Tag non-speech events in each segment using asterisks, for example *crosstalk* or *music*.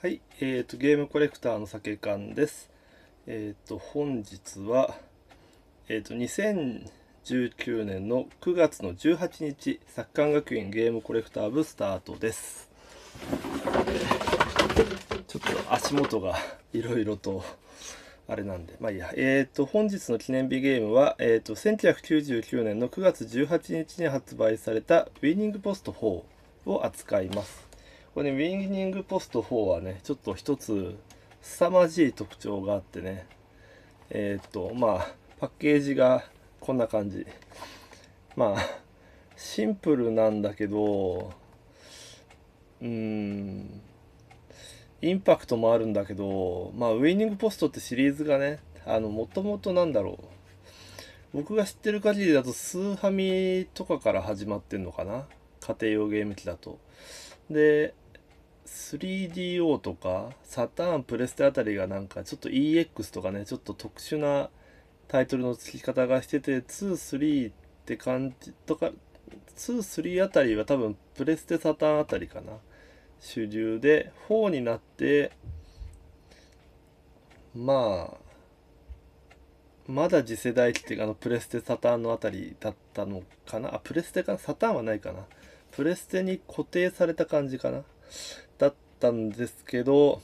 はい、えーと、ゲームコレクターの酒館です。えっ、ー、と本日は、えっ、ー、と2019年の9月の18日、作館学院ゲームコレクター部スタートです。ちょっと足元がいろいろとあれなんで、まあいいや。えっ、ー、と本日の記念日ゲームは、えっと1999年の9月18日に発売されたウィニングポスト4を扱います。これね、ウィニングポスト4はね、ちょっと一つ凄まじい特徴があってね、えー、っと、まあ、パッケージがこんな感じ。まあ、シンプルなんだけど、うーん、インパクトもあるんだけど、まあ、ウィニングポストってシリーズがね、あの、もともとなんだろう。僕が知ってる限りだと、スーハミとかから始まってんのかな家庭用ゲーム機だと。で、3DO とかサターンプレステあたりがなんかちょっと EX とかねちょっと特殊なタイトルの付き方がしてて23って感じとか23あたりは多分プレステサターンあたりかな主流で4になってまあまだ次世代機ってあのプレステサターンのあたりだったのかなあプレステかなサターンはないかなプレステに固定された感じかなったんですけど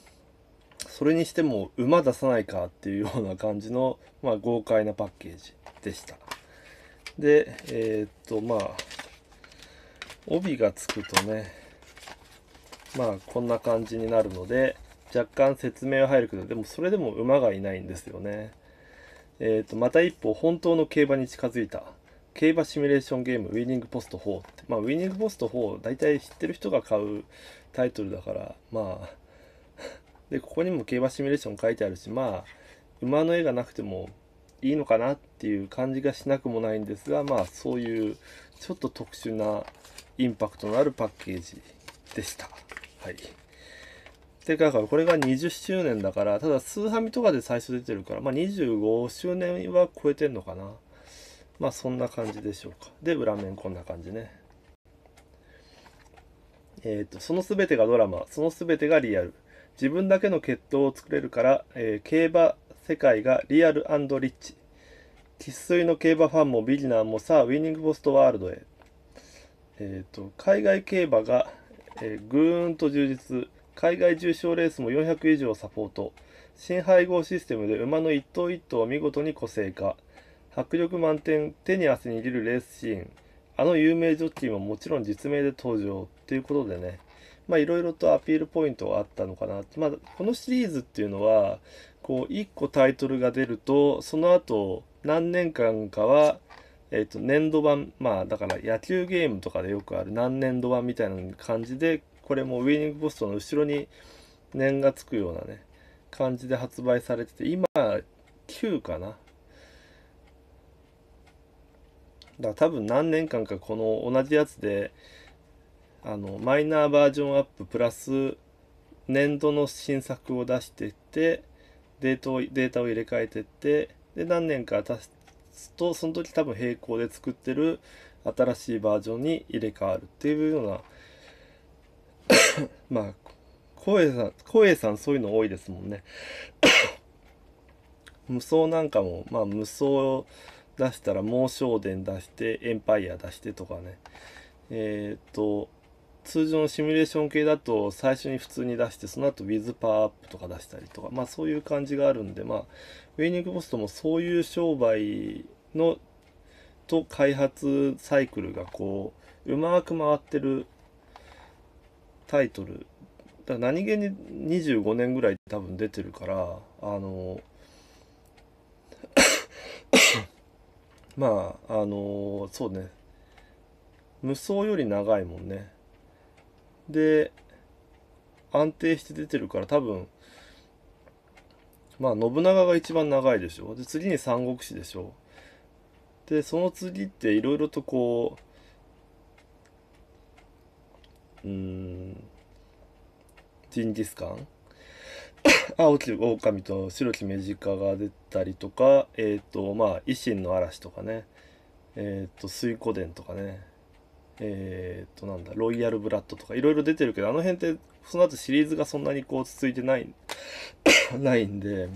それにしても馬出さないかっていうような感じの、まあ、豪快なパッケージでしたでえー、っとまあ帯がつくとねまあこんな感じになるので若干説明は入るけどでもそれでも馬がいないんですよねえー、っとまた一歩本当の競馬に近づいた競馬シミュレーションゲームウィニングポスト4って、まあ、ウィニングポスト4大体知ってる人が買うタイトルだからまあ *laughs* でここにも競馬シミュレーション書いてあるしまあ馬の絵がなくてもいいのかなっていう感じがしなくもないんですがまあそういうちょっと特殊なインパクトのあるパッケージでした。はい。てか、これが20周年だから、ただ、スーハミとかで最初出てるから、まあ、25周年は超えてんのかな。まあそんな感じでしょうかで裏面こんな感じねえーと、その全てがドラマその全てがリアル自分だけの血統を作れるから、えー、競馬世界がリアルリッチ生粋の競馬ファンもビギナーもさあウィニングポストワールドへ、えーと、と海外競馬が、えー、ぐーんと充実海外重賞レースも400以上サポート新配合システムで馬の一頭一頭を見事に個性化迫力満点、手に汗握るレースシーン、あの有名ジョッキーももちろん実名で登場ということでね、まあいろいろとアピールポイントがあったのかな。まあこのシリーズっていうのは、こう1個タイトルが出ると、その後何年間かは、えっ、と年度版、まあだから野球ゲームとかでよくある何年度版みたいな感じで、これもウィニングポストの後ろに年がつくようなね、感じで発売されてて、今9かなだから多分何年間かこの同じやつであのマイナーバージョンアッププラス年度の新作を出してってデータをデータを入れ替えてってで何年か経つとその時多分並行で作ってる新しいバージョンに入れ替わるっていうような *coughs* まあ光栄さんさんそういうの多いですもんね *coughs* 無双なんかもまあ無双出したら猛省伝出してエンパイア出してとかねえっ、と通常のシミュレーション系だと最初に普通に出してその後 with パワーアップとか出したりとかまあそういう感じがあるんでまあウェイニングポストもそういう商売のと開発サイクルがこううまく回ってるタイトルだ何気に25年ぐらい多分出てるからあのまああのー、そうね無双より長いもんねで安定して出てるから多分まあ信長が一番長いでしょで次に三国志でしょでその次っていろいろとこううんジンギスカン青 *laughs* き狼と白きメジカが出たりとか、えっ、ー、と、まあ、維新の嵐とかね、えっ、ー、と、水湖伝とかね、えっ、ー、と、なんだ、ロイヤルブラッドとか、いろいろ出てるけど、あの辺って、その後シリーズがそんなにこう、続いてない、*coughs* ないんで、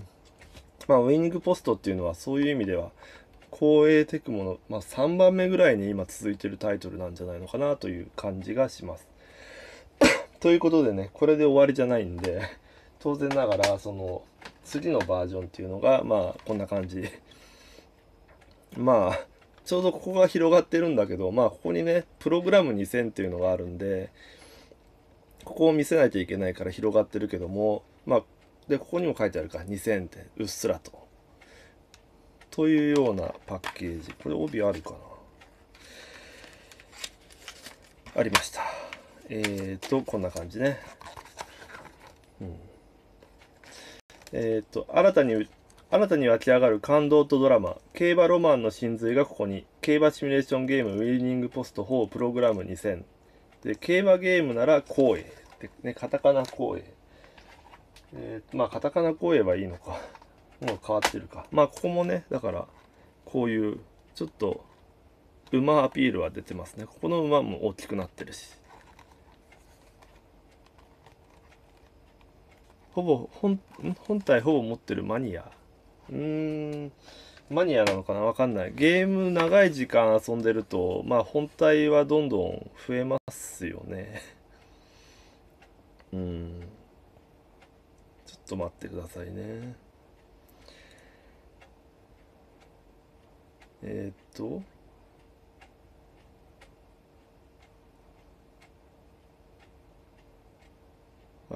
まあ、ウイニングポストっていうのは、そういう意味では、光栄テクモの、まあ、3番目ぐらいに今続いてるタイトルなんじゃないのかなという感じがします。*coughs* ということでね、これで終わりじゃないんで当然ながらその次のバージョンっていうのがまあこんな感じ *laughs* まあちょうどここが広がってるんだけどまあここにねプログラム2000っていうのがあるんでここを見せないといけないから広がってるけどもまあでここにも書いてあるか2000ってうっすらと。というようなパッケージこれ帯あるかなありましたえっ、ー、とこんな感じねうんえっ、ー、と、新たに、新たに湧き上がる感動とドラマ、競馬ロマンの真髄がここに、競馬シミュレーションゲームウィーニングポスト4プログラム2000。で、競馬ゲームなら光栄。で、ね、カタカナ光栄。えー、まあ、カタカナ光栄はいいのか。*laughs* もう変わってるか。まあ、ここもね、だから、こういう、ちょっと、馬アピールは出てますね。ここの馬も大きくなってるし。ほぼ本体ほぼ持ってるマニアうーんマニアなのかなわかんないゲーム長い時間遊んでるとまあ本体はどんどん増えますよね *laughs* うんちょっと待ってくださいねえー、っと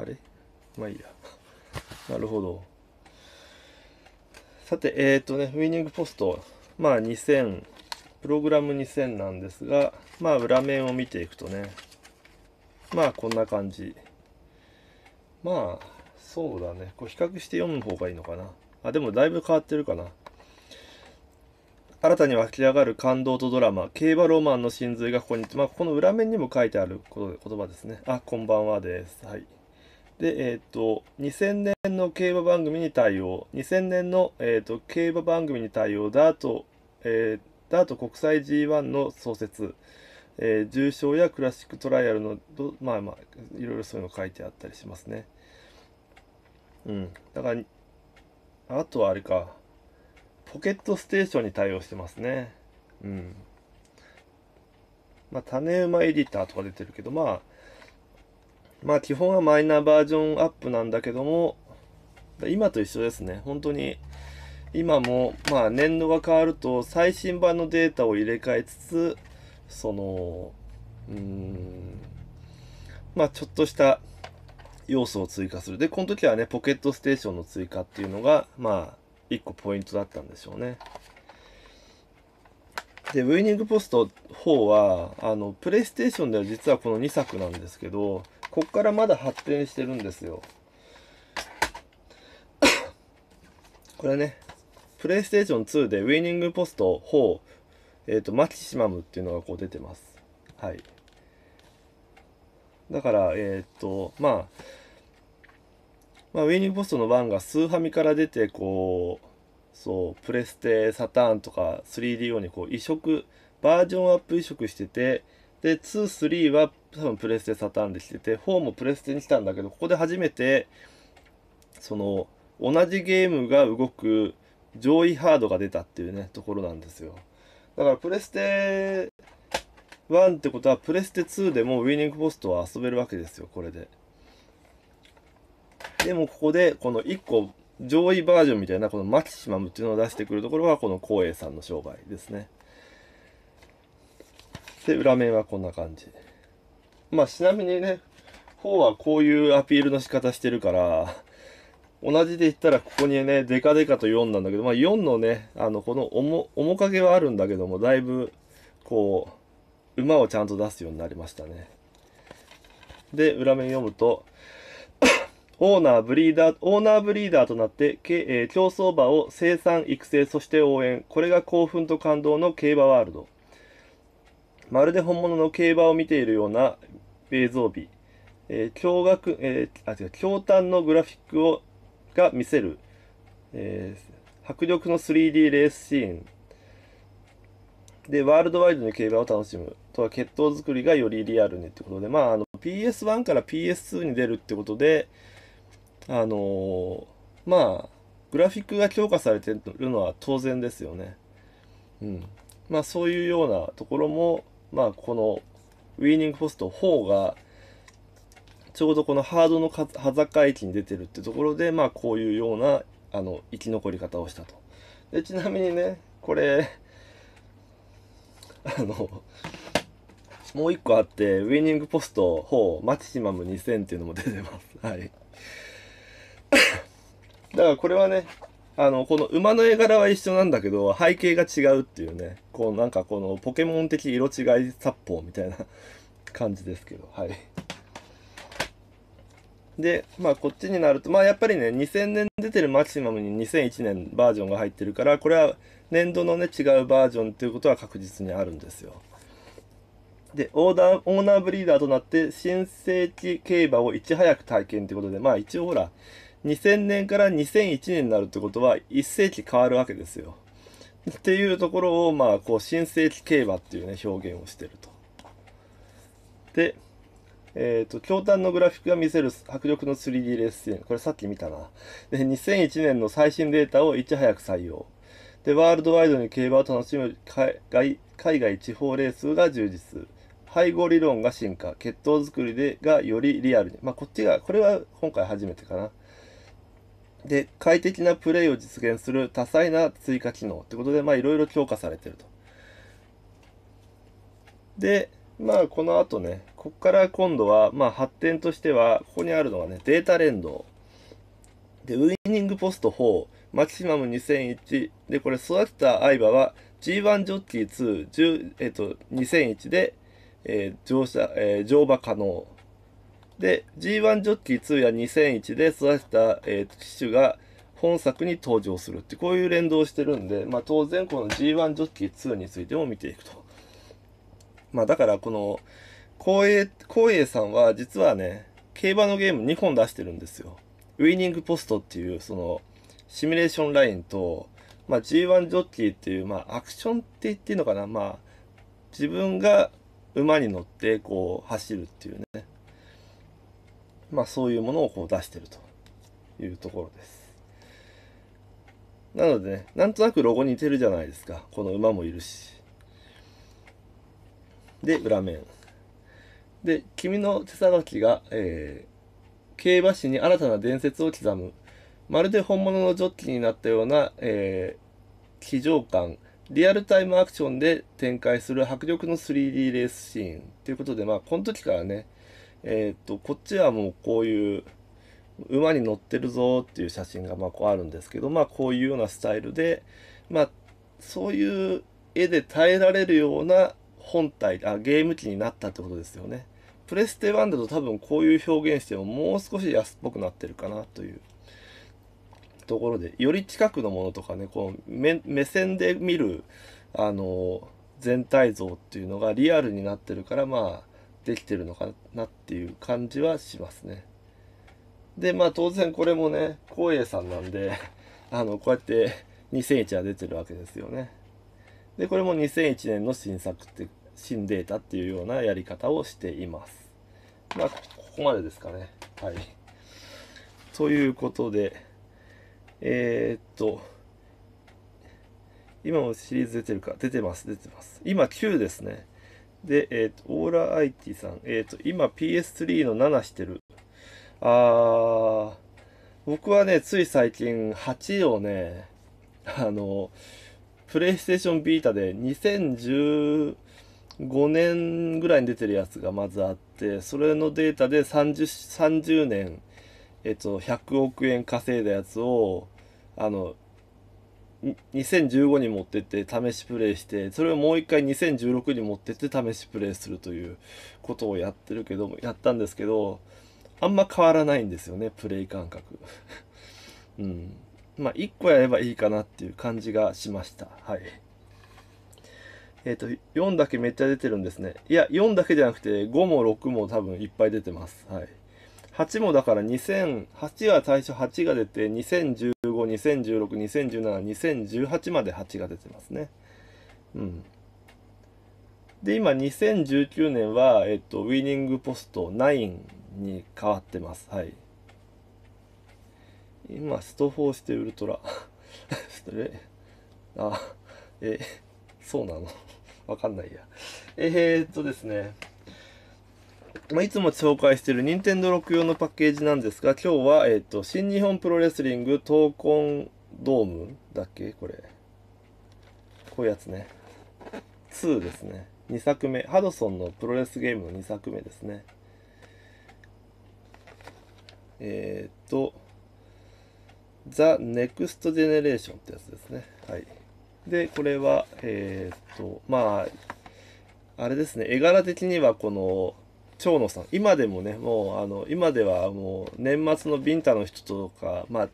あれまあいいや。*laughs* なるほど。さて、えっ、ー、とね、ウィニングポスト、まあ2000、プログラム2000なんですが、まあ裏面を見ていくとね、まあこんな感じ。まあ、そうだね。こう比較して読む方がいいのかな。あ、でもだいぶ変わってるかな。新たに湧き上がる感動とドラマ、競馬ロマンの真髄がここに、まあ、この裏面にも書いてある言葉ですね。あ、こんばんはです。はい。で、えっ、ー、と、2000年の競馬番組に対応、2000年の、えっ、ー、と競馬番組に対応、ダート、えー、ダート国際 G1 の創設、え重賞やクラシックトライアルの、まあまあ、いろいろそういうの書いてあったりしますね。うん。だから、あとはあれか、ポケットステーションに対応してますね。うん。まあ、種馬エディターとか出てるけど、まあ、まあ基本はマイナーバージョンアップなんだけども、今と一緒ですね。本当に今も、まあ年度が変わると最新版のデータを入れ替えつつ、その、うん、まあちょっとした要素を追加する。で、この時はね、ポケットステーションの追加っていうのが、まあ一個ポイントだったんでしょうね。で、ウィニングポスト4は、あの、プレイステーションでは実はこの2作なんですけど、こっからまだ発展してるんですよ *coughs* これねプレイステーション2でウィニングポスト4、えーと、マキシマムっていうのがこう出てますはいだからえっ、ー、とまあまあ、ウィニングポストの1がスーファミから出てこうそうプレステサターンとか 3DO にこう移植バージョンアップ移植しててで、2、3は多分プレステサターンでしてて、4もプレステにしたんだけど、ここで初めて、その、同じゲームが動く上位ハードが出たっていうね、ところなんですよ。だからプレステ1ってことは、プレステ2でもウィニングポストは遊べるわけですよ、これで。でもここで、この1個上位バージョンみたいな、このマキシマムっていうのを出してくるところが、この光栄さんの商売ですね。で、裏面はこんな感じ。まあ、ちなみにね、4はこういうアピールの仕方してるから、同じで言ったらここにね、デカデカと4なんだけど、まあ4のね、あの、この面面影はあるんだけども、だいぶ、こう、馬をちゃんと出すようになりましたね。で、裏面読むと、*coughs* オーナー、ブリーダー、オーナーブリーダーとなって、えー、競走馬を生産、育成、そして応援。これが興奮と感動の競馬ワールド。まるで本物の競馬を見ているような映像美、えー、驚愕、えー、あ、違う、驚嘆のグラフィックを、が見せる、えー、迫力の 3D レースシーン。で、ワールドワイドに競馬を楽しむ。とは血統作りがよりリアルにってことで、まあ、あの、PS1 から PS2 に出るってことで、あのまあ、グラフィックが強化されてるのは当然ですよね。うん。まあ、そういうようなところも、まあ、このウィーニングポスト4が、ちょうどこのハードの端境域に出てるってところで、まあ、こういうような、あの、生き残り方をしたと。で、ちなみにね、これ、*laughs* あの、もう一個あって、ウィーニングポスト4マキシマム2000っていうのも出てます。はい。だからこれはね、あの、この馬の絵柄は一緒なんだけど、背景が違うっていうね、こうなんかこのポケモン的色違い殺法みたいな感じですけど、はい。で、まあこっちになると、まあやっぱりね、2000年出てるマキシマムに2001年バージョンが入ってるから、これは年度のね、違うバージョンっていうことは確実にあるんですよ。で、オーダー、オーナーブリーダーとなって、新世紀競馬をいち早く体験ってことで、まあ一応ほら、2000年から2001年になるってことは1世紀変わるわけですよ。っていうところを、まあ、こう、新世紀競馬っていうね、表現をしてると。で、えっ、ー、と、京丹のグラフィックが見せる迫力の 3D レースこれさっき見たな。で、2001年の最新データをいち早く採用。で、ワールドワイドに競馬を楽しむ海外海外地方レースが充実。配合理論が進化。血統作りでがよりリアルに。まあ、こっちが、これは今回初めてかな。で、快適なプレイを実現する多彩な追加機能ってことで、まあ、いろいろ強化されてると。で、まあ、この後ね、ここから今度は、まあ、発展としては、ここにあるのがね、データ連動。で、ウイニングポスト4、マキシマム2001。で、これ、育てた相葉は G1 ジョッキー2、えっと、2001で、えー、乗車、えー、乗馬可能。で、G1 ジョッキー2や2001で育てた、えーと、機種が本作に登場するって、こういう連動してるんで、まあ、当然この G1 ジョッキー2についても見ていくと。まあ、だからこの、光栄、光栄さんは実はね、競馬のゲーム2本出してるんですよ。ウィニングポストっていう、その、シミュレーションラインと、まあ、G1 ジョッキーっていう、まあ、アクションって言っていいのかな、まあ、自分が馬に乗ってこう走るっていうねまあ、そういうものをこう出してるというところです。なのでね、なんとなくロゴ似てるじゃないですか。この馬もいるし。で、裏面。で、君の手さばきが、えー、競馬史に新たな伝説を刻む。まるで本物のジョッキーになったような、えー、騎乗感。リアルタイムアクションで展開する迫力の 3D レースシーン。ということで、まあ、この時からね、えっ、ー、と、こっちはもうこういう馬に乗ってるぞっていう写真がまあこうあるんですけど、まあこういうようなスタイルで、まあそういう絵で耐えられるような本体、あ、ゲーム機になったってことですよね。プレステ1だと多分こういう表現してももう少し安っぽくなってるかなというところで、より近くのものとかね、こう目目線で見る、あの、全体像っていうのがリアルになってるから、まあ、できてるのかなっていう感じはしますね。でまあ当然これもね光栄さんなんで *laughs* あのこうやって2001は出てるわけですよね。でこれも2001年の新作って新データっていうようなやり方をしています。まあここまでですかね。はい。ということでえー、っと今もシリーズ出てるか出てます出てます。今9ですね。で、えっ、ー、と、オーラアイティさん。えっ、ー、と、今 PS3 の7してる。あー、僕はね、つい最近8をね、あの、プレイステーションビータで2015年ぐらいに出てるやつがまずあって、それのデータで 30, 30年、えっと、100億円稼いだやつを、あの、2015に持ってって試しプレイしてそれをもう一回2016に持ってって試しプレイするということをやってるけどもやったんですけどあんま変わらないんですよねプレイ感覚 *laughs* うんまあ1個やればいいかなっていう感じがしましたはいえっ、ー、と4だけめっちゃ出てるんですねいや4だけじゃなくて5も6も多分いっぱい出てますはい8もだから2008は最初8が出て2010 2016、2017、2018まで8が出てますね。うん。で、今2019年は、えっと、ウィニングポスト9に変わってます。はい。今、スト4してウルトラ。え *laughs* あ、え、そうなの *laughs* わかんないや。えー、っとですね。まあ、いつも紹介している任天堂6用のパッケージなんですが、今日は、えっ、ー、と、新日本プロレスリング闘魂ドームだっけこれ。こういうやつね。2ですね。2作目。ハドソンのプロレスゲームの2作目ですね。えっ、ー、と、ザ・ネクスト・ジェネレーションってやつですね。はい。で、これは、えっ、ー、と、まあ、あれですね、絵柄的にはこの、蝶野さん今でもねもうあの今ではもう年末のビンタの人とか、まあ、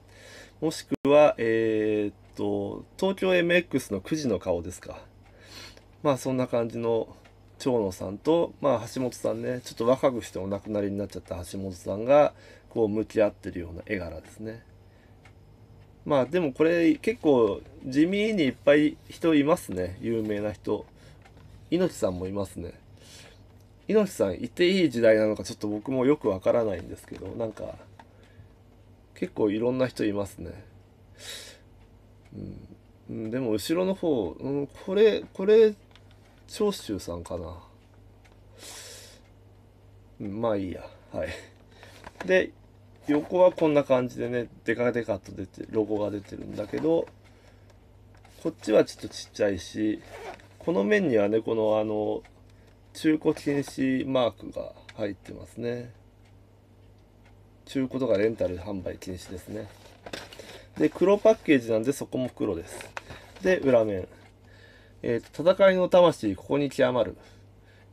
もしくはえー、っと東京 MX の9時の顔ですかまあそんな感じの蝶野さんと、まあ、橋本さんねちょっと若くしてお亡くなりになっちゃった橋本さんがこう向き合ってるような絵柄ですね。まあでもこれ結構地味にいっぱい人いますね有名な人。猪木さんもいますね。猪木さんいていい時代なのかちょっと僕もよくわからないんですけどなんか結構いろんな人いますね。うん、でも後ろの方、うん、これこれ長州さんかな。まあいいや。はい。で、横はこんな感じでね、デカデカと出て、ロゴが出てるんだけど、こっちはちょっとちっちゃいし、この面にはね、このあの、中古禁止マークが入ってますね中古とかレンタル販売禁止ですねで黒パッケージなんでそこも黒ですで裏面えっ、ー、と戦いの魂ここに極まる、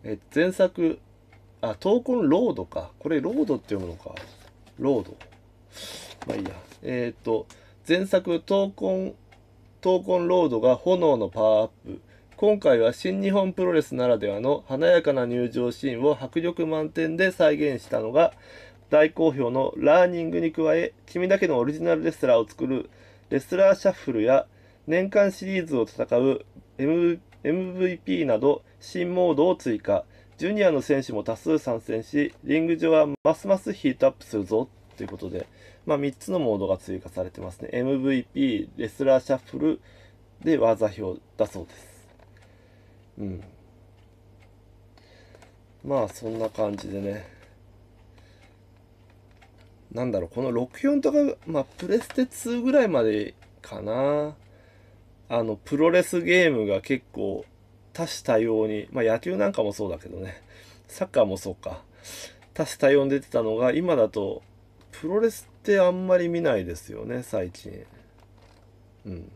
えー、前作あ闘魂ロードかこれロードって読むのかロードまあいいやえっ、ー、と前作闘魂闘魂ロードが炎のパワーアップ今回は新日本プロレスならではの華やかな入場シーンを迫力満点で再現したのが大好評のラーニングに加え君だけのオリジナルレスラーを作るレスラーシャッフルや年間シリーズを戦う、M、v p など新モードを追加ジュニアの選手も多数参戦しリング上はますますヒートアップするぞということで、まあ、3つのモードが追加されてますね MVP レスラーシャッフルで技表だそうですうんまあそんな感じでねなんだろうこの64とかまあプレステ2ぐらいまでかなあのプロレスゲームが結構多種多様にまあ野球なんかもそうだけどねサッカーもそうか多種多様に出てたのが今だとプロレスってあんまり見ないですよね最近うん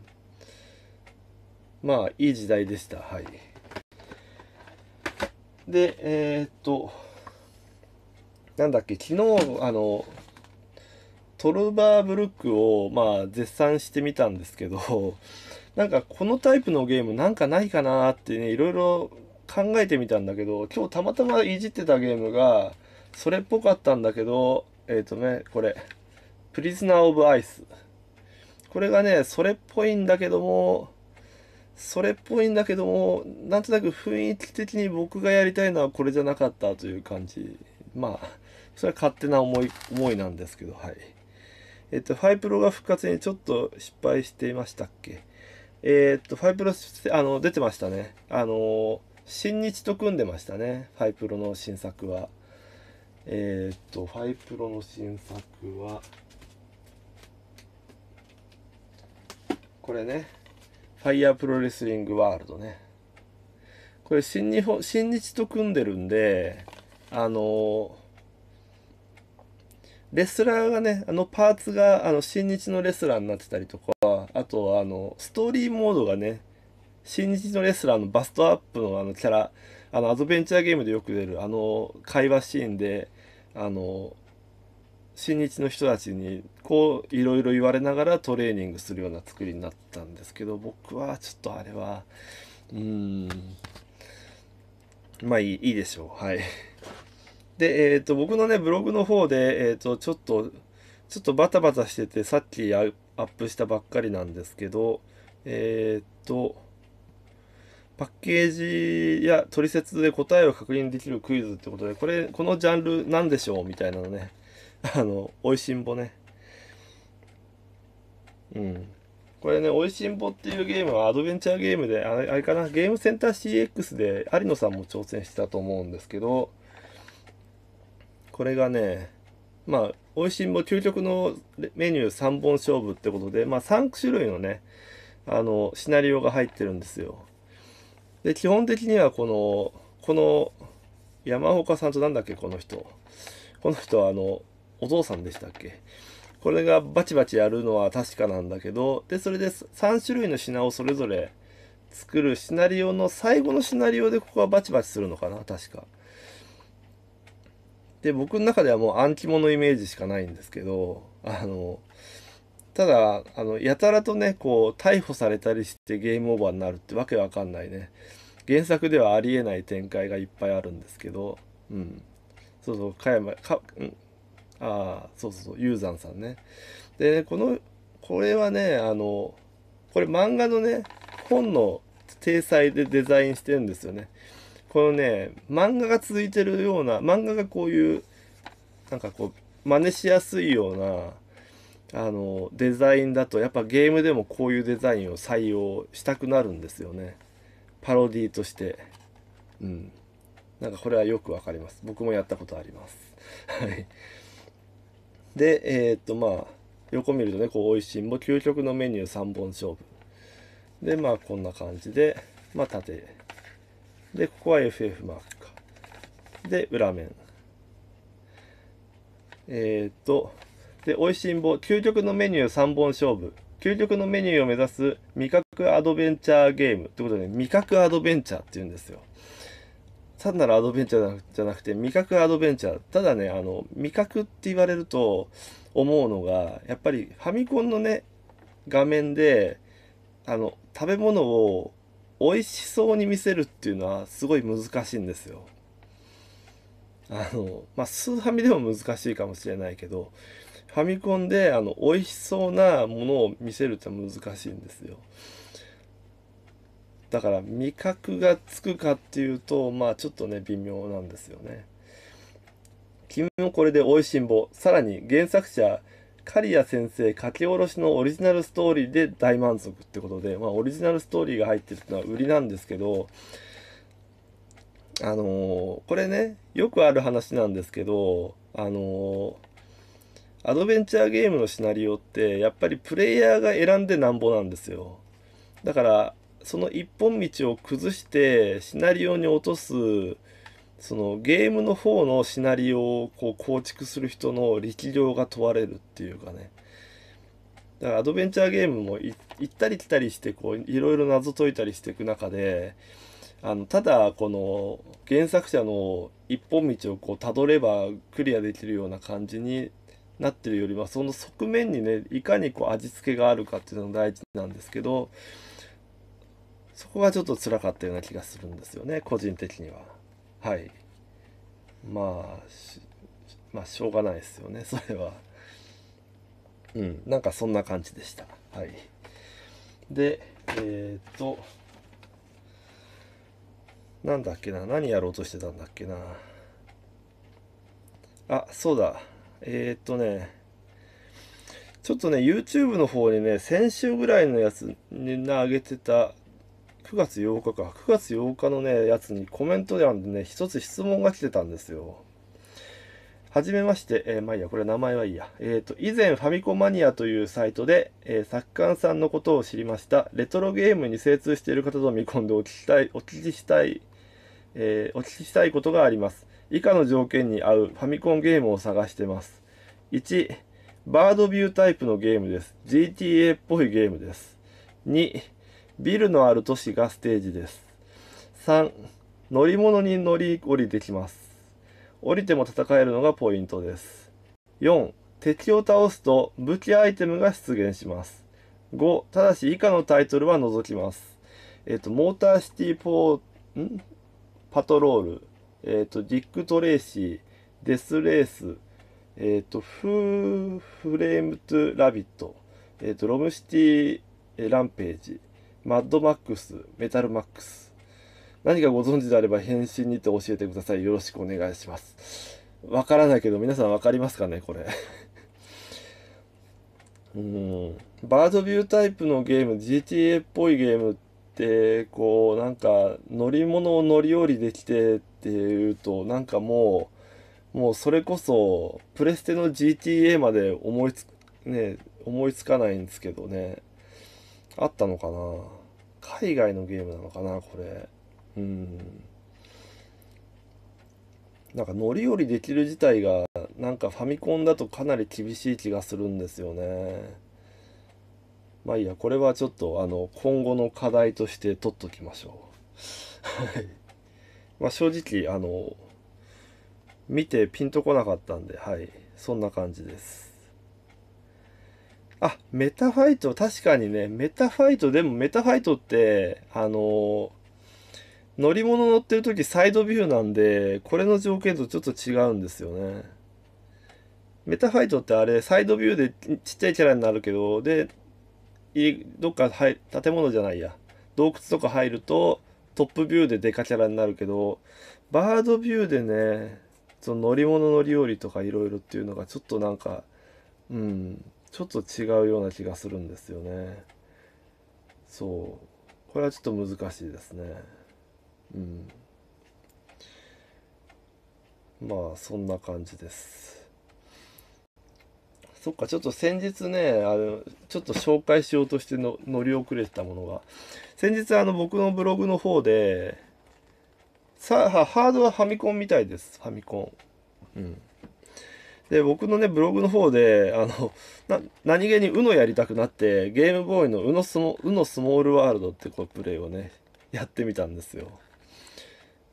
まあいい時代でしたはい。で、えー、っと、なんだっけ、昨日、あの、トルバーブルックを、まあ、絶賛してみたんですけど、*laughs* なんかこのタイプのゲームなんかないかなってね、いろいろ考えてみたんだけど、今日たまたまいじってたゲームが、それっぽかったんだけど、えっ、ー、とね、これ、プリズナー・オブ・アイス。これがね、それっぽいんだけども、それっぽいんだけどもなんとなく雰囲気的に僕がやりたいのはこれじゃなかったという感じまあそれは勝手な思い思いなんですけどはいえっとファイプロが復活にちょっと失敗していましたっけえっとファイプロあの出てましたねあの新日と組んでましたねファイプロの新作はえっとファイプロの新作はこれねファイヤープロレスリングワールドね。これ新日本、新日と組んでるんで、あのレスラーがね、あのパーツがあの新日のレスラーになってたりとか、あとあのストーリーモードがね、新日のレスラーのバストアップのあのキャラ、あのアドベンチャーゲームでよく出るあの会話シーンで、あの新日の人たちにこういろいろ言われながらトレーニングするような作りになったんですけど僕はちょっとあれはうんまあいいいいでしょうはい *laughs* でえっ、ー、と僕のねブログの方でえっ、ー、とちょっとちょっとバタバタしててさっきアップしたばっかりなんですけどえっ、ー、とパッケージや取説で答えを確認できるクイズってことで、これ、このジャンルなんでしょうみたいなのね、*laughs* あの美味しんぼねうんこれね、おいしんぼっていうゲームはアドベンチャーゲームで、あれあれかな、ゲームセンター CX で有野さんも挑戦してたと思うんですけど、これがね、まあ、おいしんぼ究極のメニュー3本勝負ってことで、まあ3種類のね、あの、シナリオが入ってるんですよ。で、基本的にはこの、この、山岡さんとなんだっけ、この人。この人はあの、お父さんでしたっけこれがバチバチやるのは確かなんだけど、で、それで3種類の品をそれぞれ作るシナリオの最後のシナリオでここはバチバチするのかな、確か。で、僕の中ではもう暗記のイメージしかないんですけど、あの、ただ、あの、やたらとね、こう、逮捕されたりしてゲームオーバーになるってわけわかんないね。原作ではありえない展開がいっぱいあるんですけど、うん。そうそう、加山、か、うん、ああ、そうそうそう、ユーザンさんね。で、この、これはね、あの、これ漫画のね、本の体裁でデザインしてるんですよね。このね、漫画が続いてるような、漫画がこういう、なんかこう、真似しやすいような、あの、デザインだと、やっぱゲームでもこういうデザインを採用したくなるんですよね。パロディとして。うん。なんかこれはよくわかります。僕もやったことあります。はい。で、えー、っとまあ、横見るとね、こう、美味しいも究極のメニュー3本勝負。で、まあ、こんな感じで、まあ、縦。で、ここは FF マークか。で、裏面。えー、っと、で、美味しんぼ、究極のメニュー3本勝負。究極のメニューを目指す味覚アドベンチャーゲーム。ってことで、ね、味覚アドベンチャーって言うんですよ。単なるアドベンチャーじゃなくて味覚アドベンチャーただねあの味覚って言われると思うのがやっぱりファミコンのね画面であの食べ物を美味しそうに見せるっていうのはすごい難しいんですよ。あのまあスーファミでも難しいかもしれないけどファミコンであの美味しそうなものを見せるって難しいんですよ。だから味覚がつくかっていうとまあちょっとね微妙なんですよね君もこれで美味しんぼさらに原作者刈谷先生書き下ろしのオリジナルストーリーで大満足ってことでまあオリジナルストーリーが入ってるってのは売りなんですけどあのー、これねよくある話なんですけどあのー、アドベンチャーゲームのシナリオってやっぱりプレイヤーが選んでなんぼなんですよだからその一本道を崩してシナリオに落とすそのゲームの方のシナリオをこう構築する人の力量が問われるっていうかねだからアドベンチャーゲームも行ったり来たりしてこういろいろ謎解いたりしていく中であのただこの原作者の一本道をこうたどればクリアできるような感じになってるよりはその側面にねいかにこう味付けがあるかっていうのが大事なんですけどそこがちょっと辛かったような気がするんですよね個人的にははいまあまあしょうがないですよねそれはうんなんかそんな感じでしたはいでえー、っとなんだっけな何やろうとしてたんだっけなあそうだえー、っとねちょっとね、YouTube の方にね、先週ぐらいのやつに上げてた9月8日か、9月8日のね、やつにコメント欄でね、一つ質問が来てたんですよ。はじめまして、えー、まあいいや、これ名前はいいや。えっ、ー、と、以前ファミコマニアというサイトで、えー、作家さんのことを知りました。レトロゲームに精通している方と見込んでお聞きしたい、お聞きしたい、えー、お聞きしたいことがあります。以下の条件に合うファミコンゲームを探してます。1、バードビュータイプのゲームです。GTA っぽいゲームです。2、ビルのある都市がステージです。3、乗り物に乗り降りできます。降りても戦えるのがポイントです。4、敵を倒すと武器アイテムが出現します。5、ただし以下のタイトルは除きます。えっ、ー、と、モーターシティポー、ンパトロール、えっ、ー、と、ディック・トレーシー、デス・レース、えっ、ー、と、フー、フレーム・トゥ・ラビット、えっ、と、ロムシティ・ランページ、マッドマックス、メタルマックス。何かご存知であれば返信にて教えてください。よろしくお願いします。わからないけど、皆さんわかりますかね、これ。*laughs* うん。バードビュータイプのゲーム、GTA っぽいゲームって、こう、なんか、乗り物を乗り降りできてっていうと、なんかもう、もうそれこそ、プレステの GTA まで思いつ、ね、思いつかないんですけどね。あったのかな海外のゲームなのかなこれ。うん。なんか乗り降りできる自体がなんかファミコンだとかなり厳しい気がするんですよね。まあいいや、これはちょっとあの今後の課題として取っときましょう。はい。まあ正直あの見てピンとこなかったんで、はい。そんな感じです。あ、メタファイト、確かにね、メタファイト、でもメタファイトって、あの乗り物乗ってる時サイドビューなんで、これの条件とちょっと違うんですよね。メタファイトってあれ、サイドビューでちっちゃいキャラになるけど、で、どっか入建物じゃないや。洞窟とか入ると、トップビューでデカキャラになるけど、バードビューでね、その乗り物乗り降りとかいろいろっていうのがちょっとなんか、うん、ちょっと違うような気がするんですよねそうこれはちょっと難しいですねうんまあそんな感じですそっかちょっと先日ねあのちょっと紹介しようとしての乗り遅れてたものが先日あの僕のブログの方でさハードはファミコンみたいですファミコンうんで、僕のね、ブログの方で、あの、な何気に UNO やりたくなって、ゲームボーイの UNO スモ UNO スモールワールドってこうプレイをね、やってみたんですよ。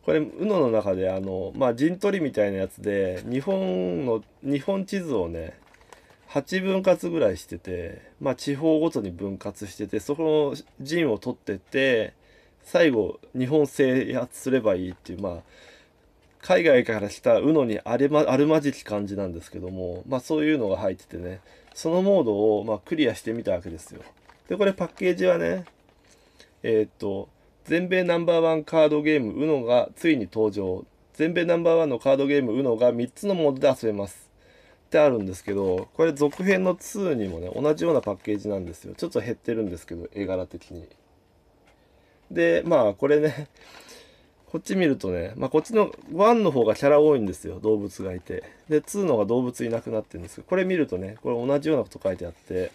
これ UNO の中であのまあ陣取りみたいなやつで日本の日本地図をね8分割ぐらいしててまあ地方ごとに分割しててそこの陣を取ってって最後日本制圧すればいいっていうまあ海外からしたうのにあれ、ま、あるまじき感じなんですけども、まあ、そういうのが入っててねそのモードをまクリアしてみたわけですよでこれパッケージはねえー、っと全米ナンバーワンカードゲーム UNO がついに登場全米ナンバーワンのカードゲーム UNO が3つのモードで遊べますってあるんですけどこれ続編の2にもね同じようなパッケージなんですよちょっと減ってるんですけど絵柄的にでまあこれねこっち見るとね、まあ、こっちの1の方がキャラ多いんですよ。動物がいて。で、2のが動物いなくなってるんですけど、これ見るとね、これ同じようなこと書いてあって、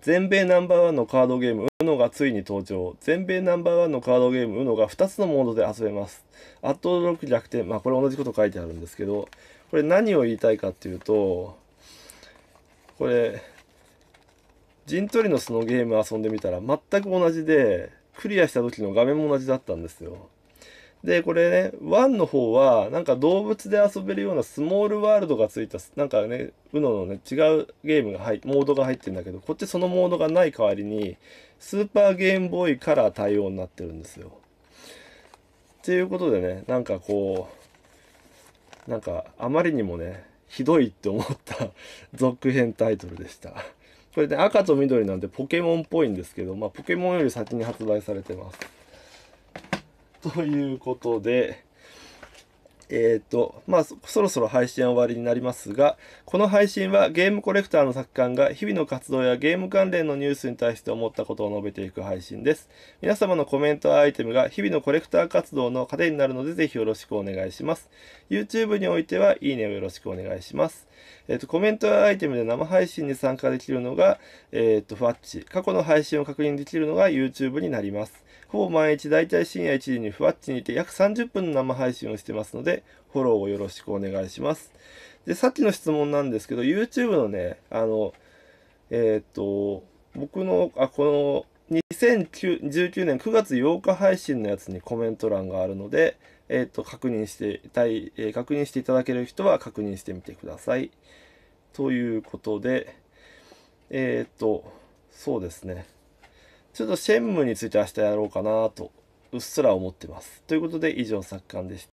全米ナンバーワンのカードゲーム、UNO がついに登場。全米ナンバーワンのカードゲーム、UNO が2つのモードで遊べます。圧倒力弱点、まあ、これ同じこと書いてあるんですけど、これ何を言いたいかっていうと、これ、陣取りのそのゲーム遊んでみたら全く同じで、クリアした時の画面も同じだったんですよ。で、これね、1の方は、なんか動物で遊べるようなスモールワールドがついた、なんかね、UNO のね、違うゲームが入、モードが入ってるんだけど、こっちそのモードがない代わりに、スーパーゲームボーイカラー対応になってるんですよ。っていうことでね、なんかこう、なんかあまりにもね、ひどいって思った続編タイトルでした。これね、赤と緑なんでポケモンっぽいんですけど、まあポケモンより先に発売されてます。ということで、えっ、ー、と、まあ、そろそろ配信は終わりになりますが、この配信はゲームコレクターの作家が日々の活動やゲーム関連のニュースに対して思ったことを述べていく配信です。皆様のコメントアイテムが日々のコレクター活動の糧になるので、ぜひよろしくお願いします。YouTube においては、いいねをよろしくお願いします。えっ、ー、と、コメントアイテムで生配信に参加できるのが、えっ、ー、と、ファッチ。過去の配信を確認できるのが YouTube になります。ほぼ毎日、だいたい深夜1時にファッチにて約30分の生配信をしてますので、フォローをよろしくお願いします。で、さっきの質問なんですけど、YouTube のね、あの、えっ、ー、と、僕の、あ、この、2019年9月8日配信のやつにコメント欄があるので、えっ、ー、と、確認してたい、えー、確認していただける人は確認してみてください。ということで、えっ、ー、と、そうですね。ちょっとシェンムについて明日やろうかなと、うっすら思ってます。ということで、以上、作館でした。